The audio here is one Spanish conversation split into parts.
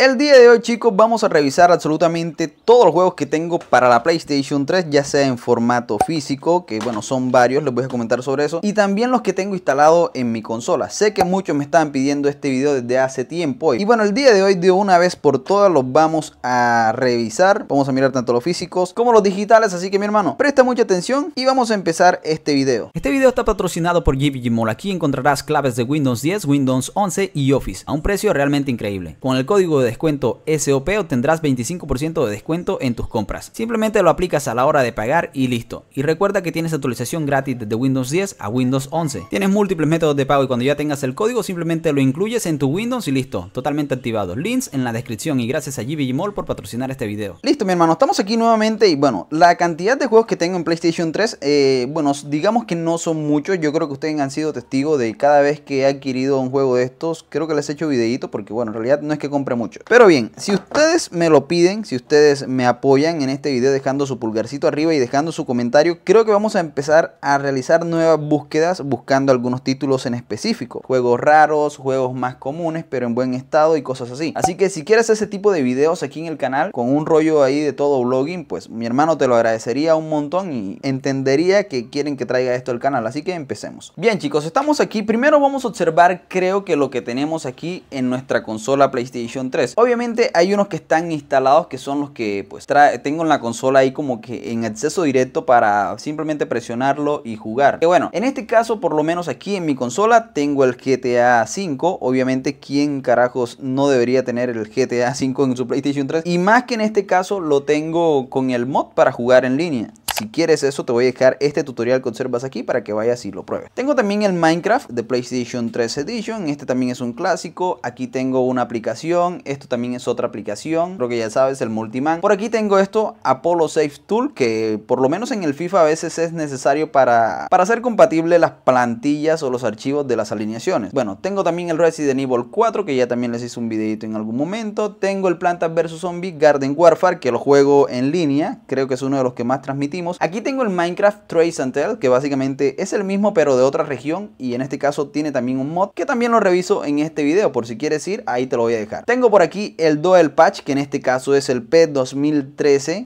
El día de hoy chicos vamos a revisar absolutamente todos los juegos que tengo para la PlayStation 3 Ya sea en formato físico, que bueno son varios, les voy a comentar sobre eso Y también los que tengo instalado en mi consola Sé que muchos me estaban pidiendo este video desde hace tiempo Y bueno el día de hoy de una vez por todas los vamos a revisar Vamos a mirar tanto los físicos como los digitales Así que mi hermano, presta mucha atención y vamos a empezar este video Este video está patrocinado por GBG Mall Aquí encontrarás claves de Windows 10, Windows 11 y Office A un precio realmente increíble Con el código de descuento SOP obtendrás 25% de descuento en tus compras. Simplemente lo aplicas a la hora de pagar y listo. Y recuerda que tienes actualización gratis desde Windows 10 a Windows 11. Tienes múltiples métodos de pago y cuando ya tengas el código simplemente lo incluyes en tu Windows y listo. Totalmente activado. Links en la descripción y gracias a GBG Mall por patrocinar este video. Listo mi hermano, estamos aquí nuevamente y bueno, la cantidad de juegos que tengo en PlayStation 3, eh, bueno, digamos que no son muchos. Yo creo que ustedes han sido testigos de cada vez que he adquirido un juego de estos. Creo que les he hecho videito porque bueno, en realidad no es que compre mucho. Pero bien, si ustedes me lo piden, si ustedes me apoyan en este video dejando su pulgarcito arriba y dejando su comentario, creo que vamos a empezar a realizar nuevas búsquedas buscando algunos títulos en específico. Juegos raros, juegos más comunes, pero en buen estado y cosas así. Así que si quieres ese tipo de videos aquí en el canal, con un rollo ahí de todo blogging, pues mi hermano te lo agradecería un montón y entendería que quieren que traiga esto al canal. Así que empecemos. Bien chicos, estamos aquí. Primero vamos a observar creo que lo que tenemos aquí en nuestra consola PlayStation 3 Obviamente hay unos que están instalados que son los que pues tengo en la consola ahí como que en acceso directo para simplemente presionarlo y jugar. Que bueno, en este caso por lo menos aquí en mi consola tengo el GTA 5. Obviamente quién carajos no debería tener el GTA 5 en su PlayStation 3. Y más que en este caso lo tengo con el mod para jugar en línea. Si quieres eso, te voy a dejar este tutorial conservas aquí para que vayas y lo pruebes. Tengo también el Minecraft de PlayStation 3 Edition. Este también es un clásico. Aquí tengo una aplicación. Esto también es otra aplicación. Lo que ya sabes, el Multiman. Por aquí tengo esto, Apollo Safe Tool, que por lo menos en el FIFA a veces es necesario para, para hacer compatible las plantillas o los archivos de las alineaciones. Bueno, tengo también el Resident Evil 4, que ya también les hice un videito en algún momento. Tengo el Plantas vs Zombie Garden Warfare, que lo juego en línea. Creo que es uno de los que más transmitimos Aquí tengo el Minecraft Trace and que básicamente es el mismo pero de otra región y en este caso tiene también un mod que también lo reviso en este video, por si quieres ir, ahí te lo voy a dejar. Tengo por aquí el Doel Patch, que en este caso es el P2013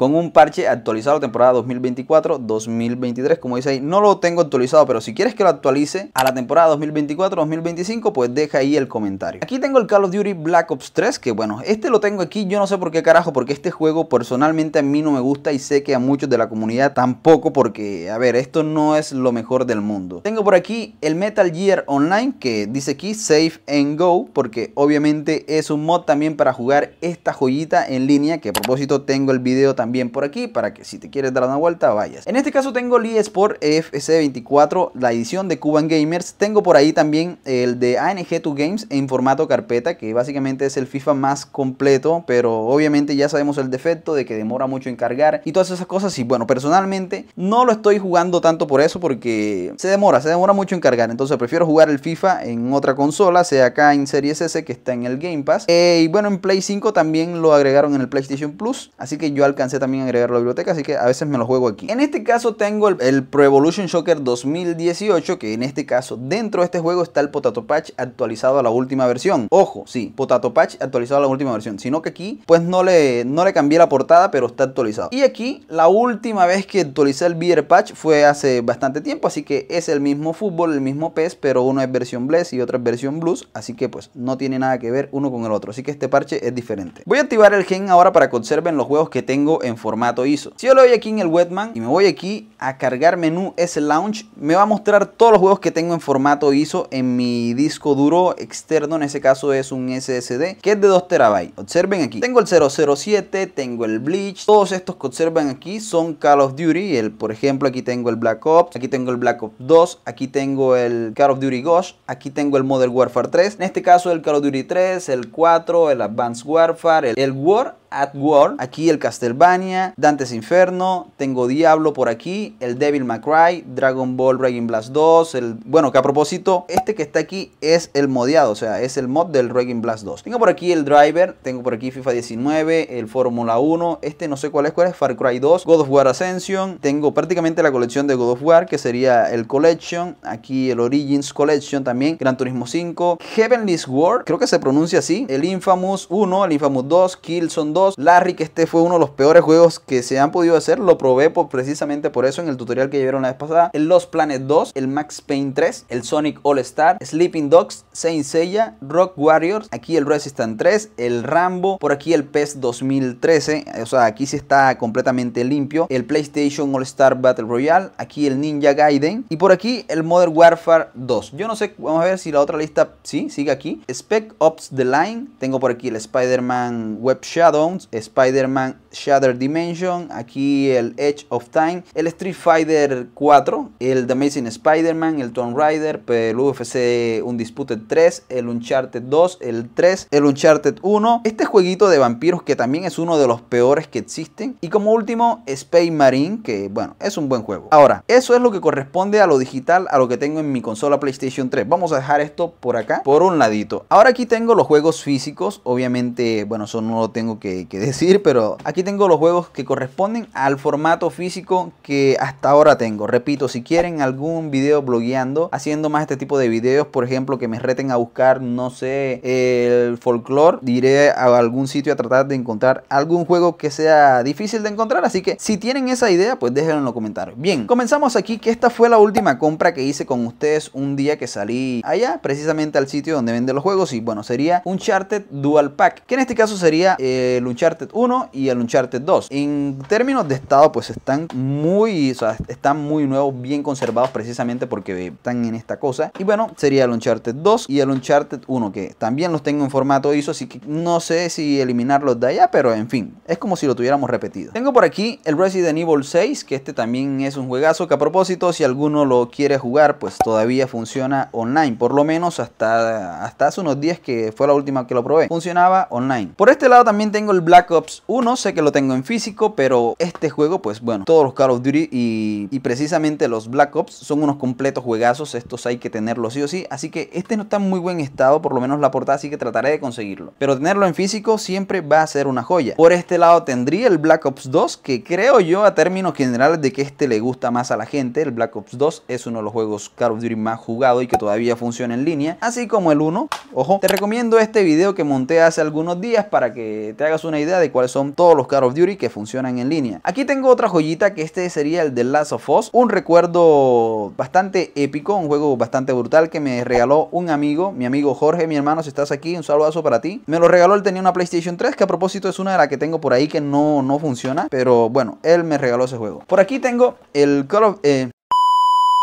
con un parche actualizado temporada 2024-2023. Como dice ahí, no lo tengo actualizado, pero si quieres que lo actualice a la temporada 2024-2025, pues deja ahí el comentario. Aquí tengo el Call of Duty Black Ops 3, que bueno, este lo tengo aquí, yo no sé por qué carajo, porque este juego personalmente a mí no me gusta y sé que a muchos de la comunidad tampoco, porque, a ver, esto no es lo mejor del mundo. Tengo por aquí el Metal Gear Online, que dice aquí Save and Go, porque obviamente es un mod también para jugar esta joyita en línea, que a propósito tengo el video también Bien por aquí para que si te quieres dar una vuelta vayas. En este caso tengo el eSport FC24, la edición de Cuban Gamers. Tengo por ahí también el de ANG2 Games en formato carpeta, que básicamente es el FIFA más completo, pero obviamente ya sabemos el defecto de que demora mucho en cargar y todas esas cosas. Y bueno, personalmente no lo estoy jugando tanto por eso porque se demora, se demora mucho en cargar. Entonces prefiero jugar el FIFA en otra consola, sea acá en Series S que está en el Game Pass. Eh, y bueno, en Play 5 también lo agregaron en el PlayStation Plus, así que yo alcancé también agregarlo la biblioteca, así que a veces me lo juego aquí. En este caso tengo el, Pro Evolution Shocker 2018, que en este caso dentro de este juego está el Potato Patch actualizado a la última versión. Ojo, sí, Potato Patch actualizado a la última versión, sino que aquí pues no le, no le cambié la portada, pero está actualizado. Y aquí la última vez que actualicé el Beer Patch fue hace bastante tiempo, así que es el mismo fútbol, el mismo pez pero uno es versión Bless y otra es versión Blues, así que pues no tiene nada que ver uno con el otro, así que este parche es diferente. Voy a activar el gen ahora para que los juegos que tengo en en formato ISO. Si yo le doy aquí en el Wetman y me voy aquí a cargar menú S Launch, me va a mostrar todos los juegos que tengo en formato ISO en mi disco duro externo, en ese caso es un SSD, que es de 2 TB. Observen aquí, tengo el 007, tengo el Bleach, todos estos que observan aquí son Call of Duty, el, por ejemplo aquí tengo el Black Ops, aquí tengo el Black Ops 2, aquí tengo el Call of Duty Ghost, aquí tengo el Modern Warfare 3, en este caso el Call of Duty 3, el 4, el Advanced Warfare, el War at War. Aquí el Castlevania, Dante's Inferno, tengo Diablo por aquí, el Devil May Cry, Dragon Ball Dragon Blast 2, el... Bueno, que a propósito, este que está aquí es el modiado o sea, es el mod del Raging Blast 2. Tengo por aquí el Driver, tengo por aquí FIFA 19, el Fórmula 1, este no sé cuál es, cuál es, Far Cry 2, God of War Ascension, tengo prácticamente la colección de God of War, que sería el Collection, aquí el Origins Collection también, Gran Turismo 5, Heavenly Sword, creo que se pronuncia así, el Infamous 1, el Infamous 2, Killzone 2, Larry, que este fue uno de los peores juegos que se han podido hacer. Lo probé precisamente por eso en el tutorial que llevaron la vez pasada. El Lost Planet 2, el Max Payne 3, el Sonic All Star, Sleeping Dogs, Saint Seiya, Rock Warriors, aquí el Resistance 3, el Rambo, por aquí el PES 2013. O sea, aquí sí está completamente limpio. El PlayStation All Star Battle Royale, aquí el Ninja Gaiden y por aquí el Modern Warfare 2. Yo no sé, vamos a ver si la otra lista sí sigue aquí. Spec Ops The Line, tengo por aquí el Spider-Man Web Shadow, Spider-Man Shattered Dimension, aquí el Edge of Time, el Street Fighter 4, el The Amazing Spider-Man, el Tomb Raider, el UFC Undisputed 3, el Uncharted 2, el 3, el Uncharted 1, este jueguito de vampiros que también es uno de los peores que existen y como último Space Marine, que bueno, es un buen juego. Ahora, eso es lo que corresponde a lo digital, a lo que tengo en mi consola PlayStation 3. Vamos a dejar esto por acá, por un ladito. Ahora aquí tengo los juegos físicos, obviamente, bueno, eso no lo tengo que, que decir, pero aquí tengo los juegos que corresponden al formato físico que hasta ahora tengo. Repito, si quieren algún video blogueando, haciendo más este tipo de videos, por ejemplo, que me reten a buscar, no sé, el folclore, diré a algún sitio a tratar de encontrar algún juego que sea difícil de encontrar. Así que si tienen esa idea, pues déjenlo en los comentarios. Bien, comenzamos aquí que esta fue la última compra que hice con ustedes un día que salí allá, precisamente al sitio donde venden los juegos. Y bueno, sería Uncharted Dual Pack, que en este caso sería eh, el Uncharted 1 y el Uncharted Uncharted 2. En términos de estado, pues están muy, o sea, están muy nuevos, bien conservados precisamente porque están en esta cosa. Y bueno, sería el Uncharted 2 y el Uncharted 1, que también los tengo en formato ISO, así que no sé si eliminarlos de allá, pero en fin, es como si lo tuviéramos repetido. Tengo por aquí el Resident Evil 6, que este también es un juegazo, que a propósito, si alguno lo quiere jugar, pues todavía funciona online, por lo menos hasta, hasta hace unos días que fue la última que lo probé, funcionaba online. Por este lado también tengo el Black Ops 1, sé que lo tengo en físico, pero este juego, pues bueno, todos los Call of Duty y, y precisamente los Black Ops son unos completos juegazos, estos hay que tenerlos sí o sí, así que este no está en muy buen estado, por lo menos la portada, así que trataré de conseguirlo. Pero tenerlo en físico siempre va a ser una joya. Por este lado tendría el Black Ops 2, que creo yo a términos generales de que este le gusta más a la gente, el Black Ops 2 es uno de los juegos Call of Duty más jugado y que todavía funciona en línea, así como el 1, ojo, te recomiendo este video que monté hace algunos días para que te hagas una idea de cuáles son todos los Call of Duty que funcionan en línea. Aquí tengo otra joyita que este sería el de Last of Us, un recuerdo bastante épico, un juego bastante brutal que me regaló un amigo, mi amigo Jorge, mi hermano, si estás aquí, un saludazo para ti. Me lo regaló, él tenía una PlayStation 3 que a propósito es una de las que tengo por ahí que no, no funciona, pero bueno, él me regaló ese juego. Por aquí tengo el Call of... Eh,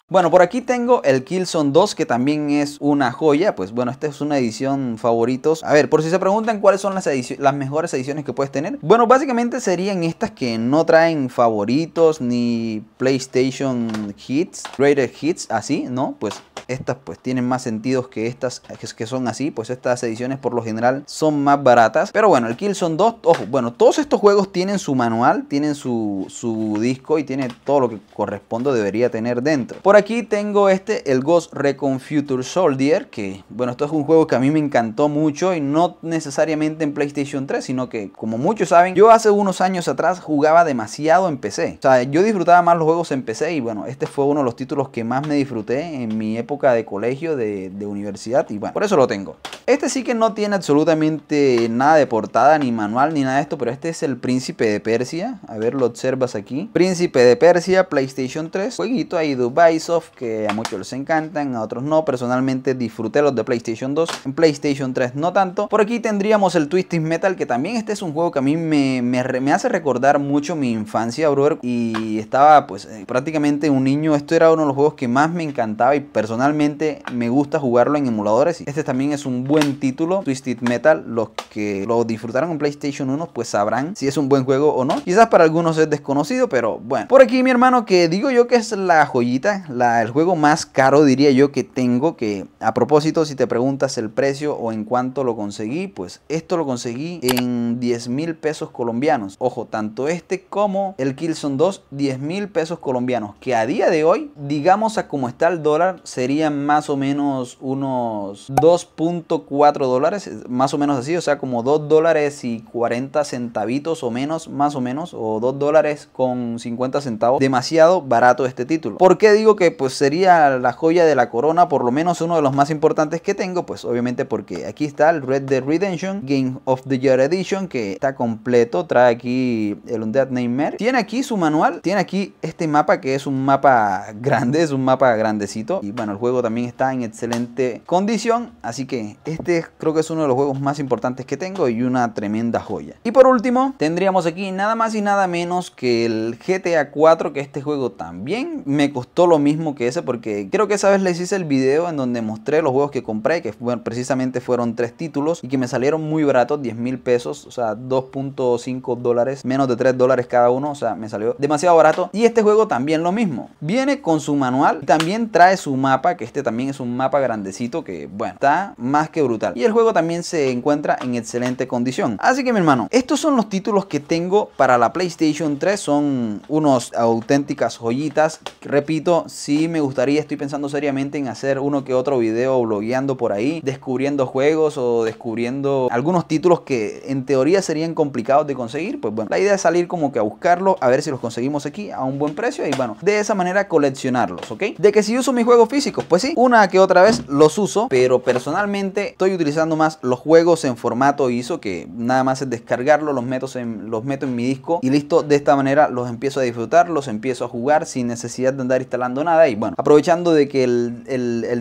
bueno, por aquí tengo el Killzone 2 que también es una joya, pues bueno, esta es una edición favoritos. A ver, por si se preguntan cuáles son las, las mejores ediciones que puedes tener. Bueno, básicamente serían estas que no traen favoritos ni PlayStation Hits, Rated Hits, así, ¿no? Pues estas pues tienen más sentidos que estas que son así, pues estas ediciones por lo general son más baratas. Pero bueno, el son 2, ojo, bueno, todos estos juegos tienen su manual, tienen su, su disco y tiene todo lo que corresponde debería tener dentro. Por aquí tengo este, el Ghost Recon Future Soldier, que bueno, esto es un juego que a mí me encantó mucho y no necesariamente en PlayStation 3, sino que como muchos saben, yo hace unos años atrás jugaba demasiado en PC. O sea, yo disfrutaba más los juegos en PC y bueno, este fue uno de los títulos que más me disfruté en mi época de colegio, de, universidad y bueno, por eso lo tengo. Este sí que no tiene absolutamente nada de portada, ni manual, ni nada de esto, pero este es el Príncipe de Persia. A ver, lo observas aquí. Príncipe de Persia, PlayStation 3. Jueguito ahí Dubai Soft, que a muchos les encantan, a otros no. Personalmente disfruté los de PlayStation 2. En PlayStation 3 no tanto. Por aquí tendríamos el Twisted Metal, que también este es un juego que a mí me, me, hace recordar mucho mi infancia, brother. Y estaba pues eh, prácticamente un niño. Esto era uno de los juegos que más me encantaba y personalmente me gusta jugarlo en emuladores. Este también es un buen título, Twisted Metal. Los que lo disfrutaron en PlayStation 1 pues sabrán si es un buen juego o no. Quizás para algunos es desconocido, pero bueno. Por aquí mi hermano que digo yo que es la joyita, el juego más caro diría yo que tengo. Que a propósito si te preguntas el precio o en cuánto lo conseguí, pues esto lo conseguí en 10 mil pesos colombianos. Ojo, tanto este como el Killzone 2, 10 mil pesos colombianos. Que a día de hoy, digamos a cómo está el dólar, sería más o menos unos 2.4 dólares, más o menos así, o sea, como 2 dólares y 40 centavitos o menos, más o menos, o 2 dólares con 50 centavos. Demasiado barato este título. porque digo que pues sería la joya de la corona, por lo menos uno de los más importantes que tengo? Pues obviamente porque aquí está el Red Dead Redemption Game of the Year Edition que está completo, trae aquí el Undead Nightmare. Tiene aquí su manual, tiene aquí este mapa que es un mapa grande, es un mapa grandecito y bueno, el juego también está en excelente condición. Así que este creo que es uno de los juegos más importantes que tengo y una tremenda joya. Y por último, tendríamos aquí nada más y nada menos que el GTA 4, que este juego también me costó lo mismo que ese porque creo que esa vez les hice el video en donde mostré los juegos que compré, que precisamente fueron tres títulos y que me salieron muy baratos, 10 mil pesos, o sea, 2.5 dólares, menos de 3 dólares cada uno, o sea, me salió demasiado barato. Y este juego también lo mismo. Viene con su manual, también trae su mapa que este también es un mapa grandecito que, bueno, está más que brutal. Y el juego también se encuentra en excelente condición. Así que mi hermano, estos son los títulos que tengo para la PlayStation 3. Son unos auténticas joyitas. Repito, sí me gustaría, estoy pensando seriamente en hacer uno que otro video blogueando por ahí, descubriendo juegos o descubriendo algunos títulos que en teoría serían complicados de conseguir. Pues bueno, la idea es salir como que a buscarlos, a ver si los conseguimos aquí a un buen precio y bueno, de esa manera coleccionarlos, ¿ok? De que si uso mi juego físico, pues sí, una que otra vez los uso, pero personalmente estoy utilizando más los juegos en formato ISO, que nada más es descargarlo, los meto en, los meto en mi disco y listo, de esta manera los empiezo a disfrutar, los empiezo a jugar sin necesidad de andar instalando nada y bueno, aprovechando de que el,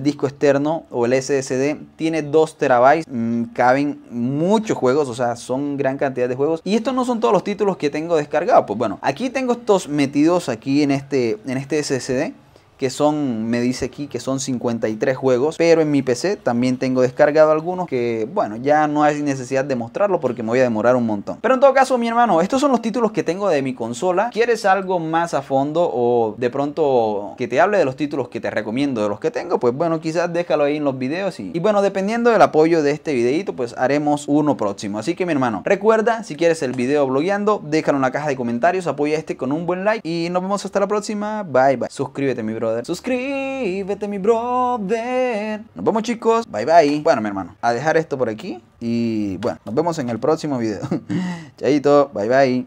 disco externo o el SSD tiene 2 terabytes, mm, caben muchos juegos, o sea, son gran cantidad de juegos y estos no son todos los títulos que tengo descargados, pues bueno, aquí tengo estos metidos aquí en este, en este SSD que son, me dice aquí que son 53 juegos, pero en mi PC también tengo descargado algunos que, bueno, ya no hay necesidad de mostrarlo porque me voy a demorar un montón. Pero en todo caso, mi hermano, estos son los títulos que tengo de mi consola. ¿Quieres algo más a fondo o de pronto que te hable de los títulos que te recomiendo, de los que tengo? Pues bueno, quizás déjalo ahí en los videos y, bueno, dependiendo del apoyo de este videito, pues haremos uno próximo. Así que mi hermano, recuerda, si quieres el video blogueando, déjalo en la caja de comentarios, apoya este con un buen like y nos vemos hasta la próxima. Bye bye. Suscríbete mi bro Suscríbete, mi brother. Nos vemos, chicos. Bye, bye. Bueno, mi hermano, a dejar esto por aquí. Y bueno, nos vemos en el próximo video. Chaito, bye, bye.